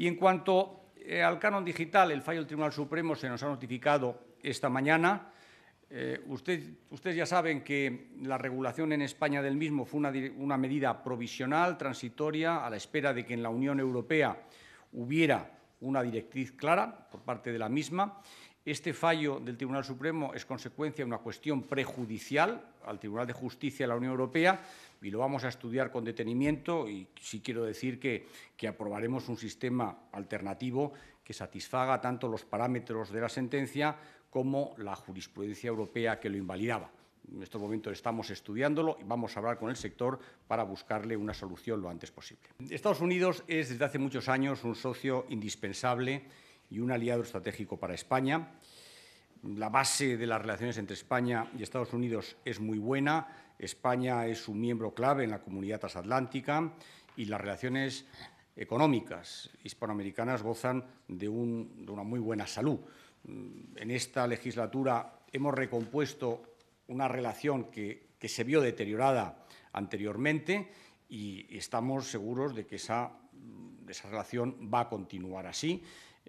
Y en cuanto eh, al canon digital, el fallo del Tribunal Supremo se nos ha notificado esta mañana. Eh, ustedes ya saben que la regulación en España del mismo fue una medida provisional, transitoria, a la espera de que en la Unión Europea hubiera una directriz clara por parte de la misma. Este fallo del Tribunal Supremo es consecuencia de una cuestión prejudicial al Tribunal de Justicia de la Unión Europea y lo vamos a estudiar con detenimiento y sí quiero decir que, que aprobaremos un sistema alternativo que satisfaga tanto los parámetros de la sentencia como la jurisprudencia europea que lo invalidaba. En estos momentos estamos estudiándolo y vamos a hablar con el sector para buscarle una solución lo antes posible. Estados Unidos es desde hace muchos años un socio indispensable y un aliado estratégico para España. La base de las relaciones entre España y Estados Unidos es muy buena. España es un miembro clave en la comunidad transatlántica y las relaciones económicas hispanoamericanas gozan de, una muy buena salud. En esta legislatura hemos recompuesto una relación que, se vio deteriorada anteriormente y estamos seguros de que esa, esa relación va a continuar así,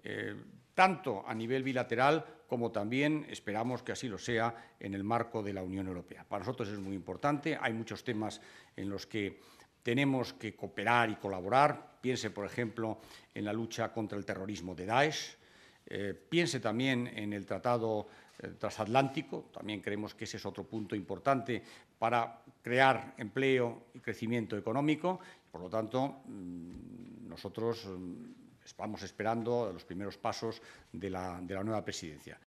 eh, tanto a nivel bilateral como también esperamos que así lo sea en el marco de la Unión Europea. Para nosotros es muy importante, hay muchos temas en los que tenemos que cooperar y colaborar. Piense, por ejemplo, en la lucha contra el terrorismo de Daesh, eh, piense también en el Tratado transatlántico. También creemos que ese es otro punto importante para crear empleo y crecimiento económico. Por lo tanto, mm, nosotros mm, estamos esperando los primeros pasos de la, de la nueva presidencia.